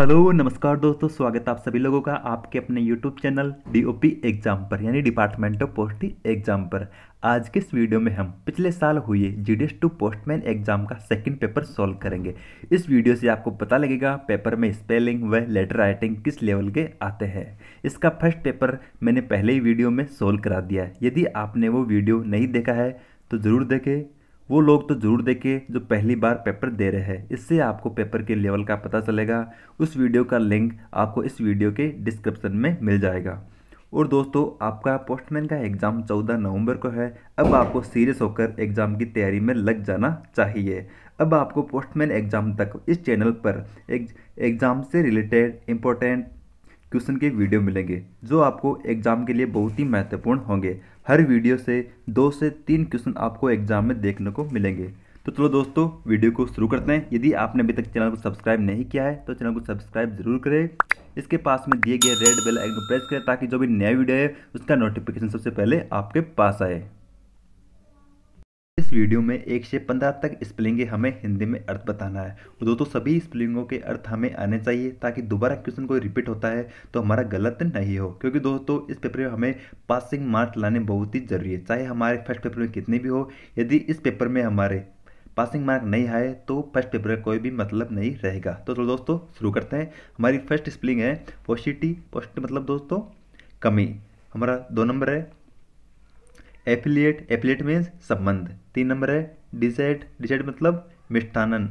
hello नमस्कार दोस्तों स्वागत आप सभी लोगों का आपके अपने यूट्यूब चैनल डीओपी एग्जाम पर यानी डिपार्टमेंट ऑफ पोस्ट एग्जाम पर आज के इस वीडियो में हम पिछले साल हुए G D S to postman exam का सेकंड पेपर सॉल्व करेंगे इस वीडियो से आपको पता लगेगा पेपर में स्पेलिंग व लेटर राइटिंग किस लेवल के आते हैं इसका फर्स्ट पेपर मैंने पहले ही वीडियो में सोल्व करा दिया है यदि आपने वो वीडियो नहीं देखा है तो ज़रूर देखें वो लोग तो ज़रूर देखें जो पहली बार पेपर दे रहे हैं इससे आपको पेपर के लेवल का पता चलेगा उस वीडियो का लिंक आपको इस वीडियो के डिस्क्रिप्शन में मिल जाएगा और दोस्तों आपका पोस्टमैन का एग्ज़ाम 14 नवंबर को है अब आपको सीरियस होकर एग्ज़ाम की तैयारी में लग जाना चाहिए अब आपको पोस्टमैन एग्ज़ाम तक इस चैनल पर एग्ज़ाम से रिलेटेड इम्पोर्टेंट क्वेश्चन के वीडियो मिलेंगे जो आपको एग्जाम के लिए बहुत ही महत्वपूर्ण होंगे हर वीडियो से दो से तीन क्वेश्चन आपको एग्जाम में देखने को मिलेंगे तो चलो दोस्तों वीडियो को शुरू करते हैं यदि आपने अभी तक चैनल को सब्सक्राइब नहीं किया है तो चैनल को सब्सक्राइब जरूर करें इसके पास में दिए गए रेड बेल आइकन प्रेस करें ताकि जो भी नया वीडियो है उसका नोटिफिकेशन सबसे पहले आपके पास आए वीडियो में एक से पंद्रह तक स्पेलिंग हमें हिंदी में अर्थ बताना है और दोस्तों सभी स्पेलिंगों के अर्थ हमें आने चाहिए ताकि दोबारा क्वेश्चन कोई रिपीट होता है तो हमारा गलत नहीं हो क्योंकि दोस्तों इस पेपर में हमें पासिंग मार्क्स लाने बहुत ही जरूरी है चाहे हमारे फर्स्ट पेपर में कितने भी हो यदि इस पेपर में हमारे पासिंग मार्क नहीं आए तो फर्स्ट पेपर का कोई भी मतलब नहीं रहेगा तो चलो दोस्तों शुरू करते हैं हमारी फर्स्ट स्पेलिंग है पॉजिटिव पॉजिटिव मतलब दोस्तों कमी हमारा दो नंबर है एफिलिएट एफिलिएट मीन्स संबंध तीन नंबर है डिसेट डिसेट मतलब मिष्ठानन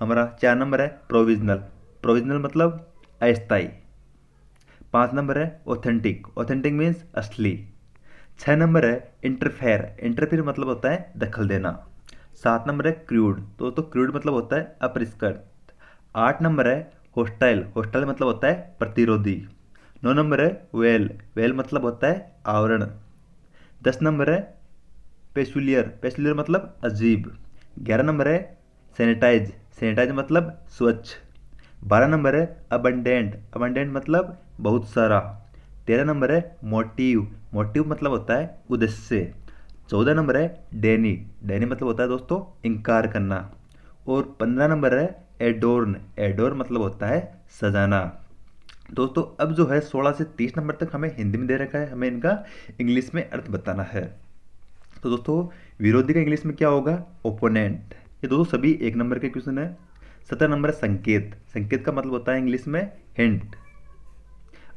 हमारा चार नंबर है प्रोविजनल प्रोविजनल मतलब अस्थाई पाँच नंबर है ऑथेंटिक ऑथेंटिक मीन्स असली छः नंबर है इंटरफेयर इंटरफेयर मतलब होता है दखल देना सात नंबर है क्रूड तो तो क्रूड मतलब होता है अपरिष्कृत आठ नंबर है होस्टाइल होस्टाइल मतलब होता है प्रतिरोधी नौ नंबर है वेल वेल मतलब होता है आवरण दस नंबर है पेसुलियर पेसुलियर मतलब अजीब ग्यारह नंबर है सैनिटाइज सैनिटाइज मतलब स्वच्छ बारह नंबर है अबंडेंट अबंडेंट मतलब बहुत सारा तेरह नंबर है मोटिव मोटिव मतलब होता है उद्देश्य चौदह नंबर है डैनी डैनी मतलब होता है दोस्तों इनकार करना और पंद्रह नंबर है एडोर्न एडोर्न मतलब होता है सजाना दोस्तों अब जो है 16 से 30 नंबर तक हमें हिंदी में दे रखा है हमें इनका इंग्लिश में अर्थ बताना है तो दोस्तों विरोधी का इंग्लिश में क्या होगा ओपोनेंट ये दोस्तों सभी एक नंबर के क्वेश्चन है सत्रह नंबर संकेत संकेत का मतलब होता है इंग्लिश में हिंट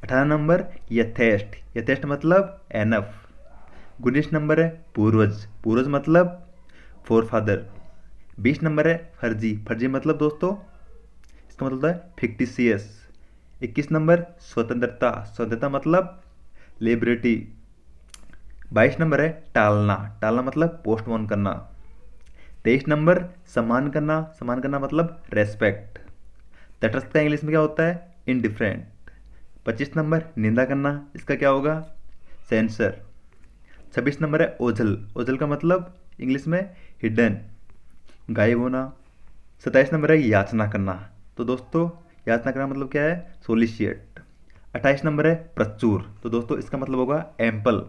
अठारह नंबर यथेष्ट यथेष्ट मतलब एनफ उन्नीस नंबर है पूर्वज पूर्वज मतलब फोर फादर बीस नंबर है फर्जी फर्जी मतलब दोस्तों इसका मतलब होता है फिक्टिसियस इक्कीस नंबर स्वतंत्रता स्वतंत्रता मतलब लिबरिटी बाईस नंबर है टालना टालना मतलब पोस्टपोन करना तेईस नंबर सम्मान करना सम्मान करना मतलब रेस्पेक्ट तटस्थ का इंग्लिश में क्या होता है इनडिफरेंट पच्चीस नंबर निंदा करना इसका क्या होगा सेंसर छब्बीस नंबर है ओझल ओझल का मतलब इंग्लिश में हिडन गायब होना सत्ताईस नंबर है याचना करना तो दोस्तों याचना करना मतलब क्या है सोलिशिएट अट्ठाईस नंबर है प्रचुर तो दोस्तों इसका मतलब होगा एम्पल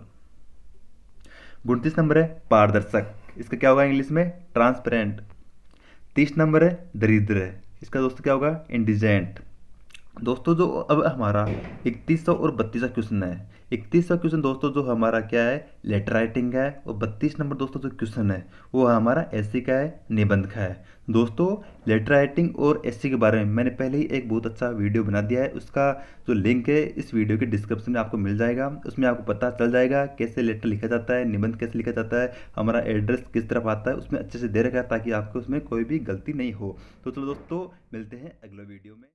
उनतीस नंबर है पारदर्शक इसका क्या होगा इंग्लिश में ट्रांसपेरेंट तीस नंबर है दरिद्र इसका दोस्तों क्या होगा इंडिजेंट दोस्तों जो अब हमारा इकतीस और बत्तीस का क्वेश्चन है इकतीसवा क्वेश्चन दोस्तों जो हमारा क्या है लेटर राइटिंग का है और बत्तीस नंबर दोस्तों जो क्वेश्चन है वो हमारा एस का है निबंध का है दोस्तों लेटर राइटिंग और एस के बारे में मैंने पहले ही एक बहुत अच्छा वीडियो बना दिया है उसका जो लिंक है इस वीडियो के डिस्क्रिप्शन में आपको मिल जाएगा उसमें आपको पता चल जाएगा कैसे लेटर लिखा जाता है निबंध कैसे लिखा जाता है हमारा एड्रेस किस तरफ आता है उसमें अच्छे से दे रखा है ताकि आपको उसमें कोई भी गलती नहीं हो तो चलो दोस्तों मिलते हैं अगले वीडियो में